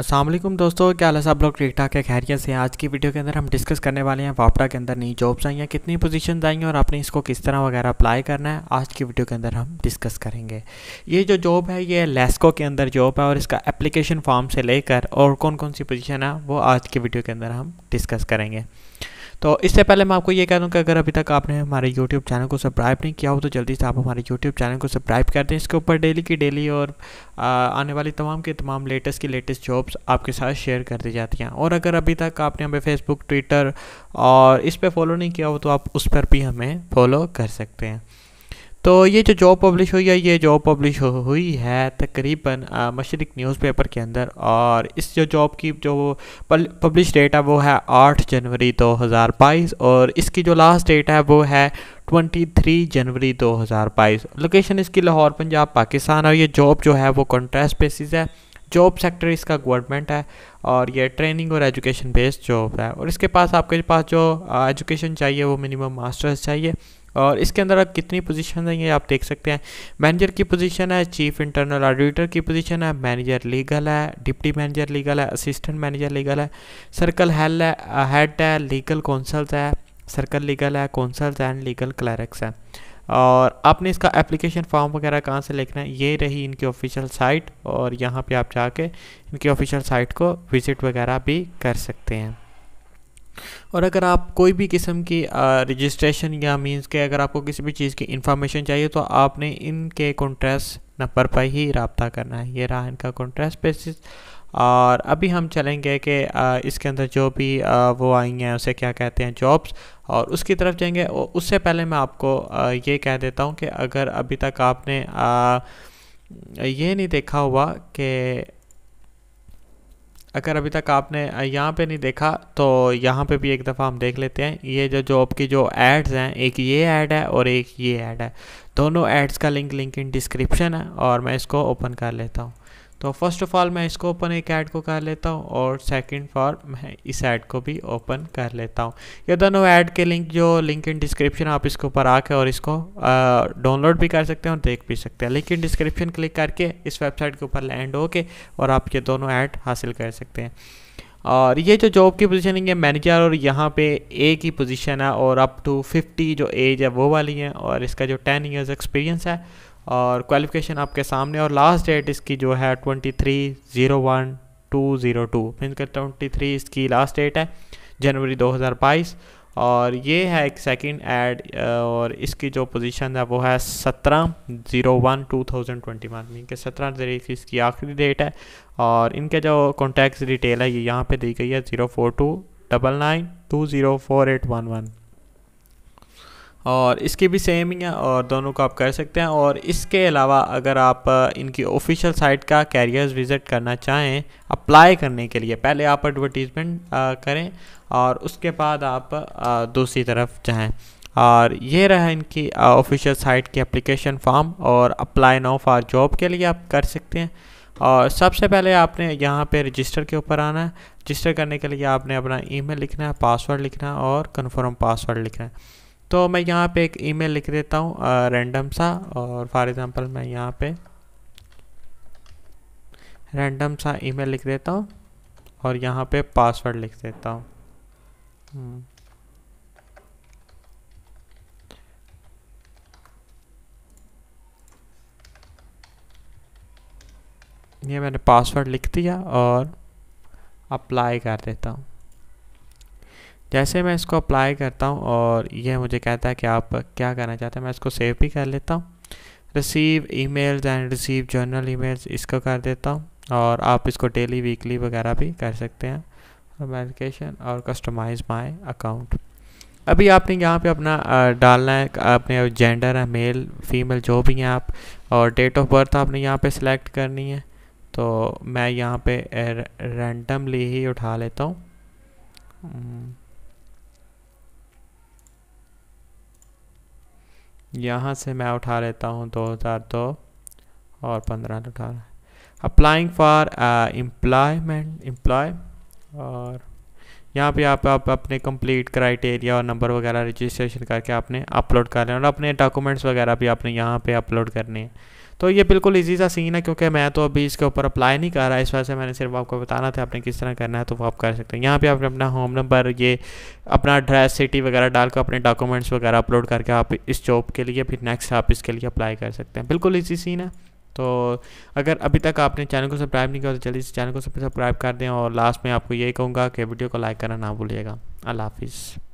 असलम दोस्तों क्या हाल सब लोग ठीक ठाक है खैरियत से आज की वीडियो के अंदर हम डिस्कस करने वाले हैं वापटा के अंदर नई जॉब्स आई हैं कितनी पोजीशन आई हैं और आपने इसको किस तरह वगैरह अप्लाई करना है आज की वीडियो के अंदर हम डिस्कस करेंगे ये जो जॉब है ये लेस्को के अंदर जॉब है और इसका एप्लीकेशन फॉर्म से लेकर और कौन कौन सी पोजिशन है वो आज की वीडियो के अंदर हम डिस्कस करेंगे तो इससे पहले मैं आपको ये कह दूँ कि अगर अभी तक आपने हमारे यूट्यूब चैनल को सब्सक्राइब नहीं किया हो तो जल्दी से आप हमारे यूट्यूब चैनल को सब्सक्राइब कर दें इसके ऊपर डेली की डेली और आने वाली तमाम के तमाम लेटेस्ट की लेटेस्ट जॉब्स आपके साथ शेयर कर दी जाती हैं और अगर अभी तक आपने हमें फेसबुक ट्विटर और इस पर फॉलो नहीं किया हो तो आप उस पर भी हमें फॉलो कर सकते हैं तो ये जो जॉब पब्लिश हुई है ये जॉब पब्लिश हुई है तकरीबन मशरक न्यूज़पेपर के अंदर और इस जो जॉब की जो पब्लिश डेट है वो है आठ जनवरी दो हज़ार बाईस और इसकी जो लास्ट डेट है वो है ट्वेंटी थ्री जनवरी दो हज़ार बाईस लोकेशन इसकी लाहौर पंजाब पाकिस्तान और ये जॉब जो है वो कॉन्ट्रैक्ट बेसिस है जॉब सेक्टर इसका गवर्नमेंट है और ये ट्रेनिंग और एजुकेशन बेस्ड जॉब है और इसके पास आपके पास जो एजुकेशन चाहिए वो मिनिमम मास्टर्स चाहिए और इसके अंदर आप कितनी पोजीशन है ये आप देख सकते हैं मैनेजर की पोजीशन है चीफ इंटरनल ऑडिटर की पोजीशन है मैनेजर लीगल है डिप्टी मैनेजर लीगल है असिस्टेंट मैनेजर लीगल है सर्कल हेल है हेड uh, है लीगल कौंसल्स है सर्कल लीगल है कौंसल्स एंड लीगल क्लर्क्स है और आपने इसका एप्लीकेशन फॉर्म वगैरह कहाँ से लिखना है ये रही इनकी ऑफिशियल साइट और यहाँ पर आप जाके इनकी ऑफिशियल साइट को विज़िट वगैरह भी कर सकते हैं और अगर आप कोई भी किस्म की रजिस्ट्रेशन या मींस के अगर आपको किसी भी चीज़ की इंफॉर्मेशन चाहिए तो आपने इनके कॉन्ट्रेस्ट नंबर पर ही रबता करना है ये रहा इनका कॉन्ट्रेस्ट बेसिस और अभी हम चलेंगे कि इसके अंदर जो भी वो आई हैं उसे क्या कहते हैं जॉब्स और उसकी तरफ जाएंगे और उससे पहले मैं आपको ये कह देता हूँ कि अगर अभी तक आपने ये नहीं देखा हुआ कि अगर अभी तक आपने यहाँ पे नहीं देखा तो यहाँ पे भी एक दफ़ा हम देख लेते हैं ये जो जॉब की जो एड्स हैं एक ये ऐड है और एक ये ऐड है दोनों एड्स का लिंक लिंक इन डिस्क्रिप्शन है और मैं इसको ओपन कर लेता हूँ तो फर्स्ट ऑफ ऑल मैं इसको ओपन एक ऐड को कर लेता हूँ और सेकंड फॉर मैं इस ऐड को भी ओपन कर लेता हूँ ये दोनों ऐड के लिंक जो लिंक इन डिस्क्रिप्शन आप इसके ऊपर आके और इसको डाउनलोड भी कर सकते हैं और देख भी सकते हैं लिंक इन डिस्क्रिप्शन क्लिक करके इस वेबसाइट के ऊपर लैंड होके और आप ये दोनों ऐड हासिल कर सकते हैं और ये जो जॉब की पोजीशन है मैनेजर और यहाँ पे ए की पोजीशन है और अप टू 50 जो एज है वो वाली है और इसका जो 10 इयर्स एक्सपीरियंस है और क्वालिफिकेशन आपके सामने और लास्ट डेट इसकी जो है twenty three zero one two zero two two mean twenty three इसकी लास्ट डेट है जनवरी दो हज़ार बाईस और ये है एक सेकंड एड और इसकी जो पोजीशन है वो है सत्रह zero one two thousand twenty one mean के सत्रह तारीख इसकी आखिरी डेट है और इनके जो कॉन्टैक्ट डिटेल है ये यहाँ पर दी गई है zero four two double nine two zero four eight one one और इसकी भी सेम ही है और दोनों को आप कर सकते हैं और इसके अलावा अगर आप इनकी ऑफिशियल साइट का कैरियर्स विज़िट करना चाहें अप्लाई करने के लिए पहले आप एडवर्टीज़मेंट करें और उसके बाद आप दूसरी तरफ जाएँ और ये रहा इनकी ऑफिशियल साइट की एप्लीकेशन फॉर्म और अप्लाई नाउ फॉर जॉब के लिए आप कर सकते हैं और सबसे पहले आपने यहाँ पे रजिस्टर के ऊपर आना है रजिस्टर करने के लिए आपने अपना ईमेल लिखना है पासवर्ड लिखना है और कन्फर्म पासवर्ड लिखना है तो मैं यहाँ पे एक ईमेल लिख देता हूँ रैंडम सा और फॉर एग्जांपल मैं यहाँ पे रैंडम सा ईमेल लिख देता हूँ और यहाँ पे पासवर्ड लिख देता हूँ हम्म। ये मैंने पासवर्ड लिख दिया और अप्लाई कर देता हूँ जैसे मैं इसको अप्लाई करता हूँ और ये मुझे कहता है कि आप क्या करना चाहते हैं मैं इसको सेव भी कर लेता हूँ receive emails and receive general emails इसको कर देता हूँ और आप इसको डेली वीकली वगैरह भी कर सकते हैं वेरिफिकेशन और कस्टमाइज माई अकाउंट अभी आपने यहाँ पे अपना डालना है अपने जेंडर है मेल फीमेल जो भी हैं आप और डेट ऑफ बर्थ आपने यहाँ पे सिलेक्ट करनी है तो मैं यहाँ पे रैंडमली ही उठा लेता हूँ hmm। यहाँ से मैं उठा लेता हूँ दो हज़ार दो और पंद्रह अठारह अप्लाइंग फॉर एम्प्लॉयमेंट एम्प्लॉय और यहाँ पे आप आप अपने कंप्लीट क्राइटेरिया और नंबर वगैरह रजिस्ट्रेशन करके आपने अपलोड कर लेना और अपने डॉक्यूमेंट्स वगैरह भी आपने यहाँ पे अपलोड करने हैं तो ये बिल्कुल ईजी सा सीन है क्योंकि मैं तो अभी इसके ऊपर अप्लाई नहीं कर रहा इस वजह से मैंने सिर्फ आपको बताना था आपने किस तरह करना है तो वो आप कर सकते हैं यहाँ पे आप अपना होम नंबर ये अपना एड्रेस सिटी वगैरह डालकर अपने डॉक्यूमेंट्स वगैरह अपलोड करके आप इस जॉब के लिए फिर नेक्स्ट आप इसके लिए अप्लाई कर सकते हैं बिल्कुल ईजी सीन है तो अगर अभी तक आपने चैनल को सब्सक्राइब नहीं किया तो जल्दी से चैनल को सब्सक्राइब कर दें और लास्ट में आपको यही कहूँगा कि वीडियो को लाइक करना ना भूलिएगा अल्लाह हाफिज़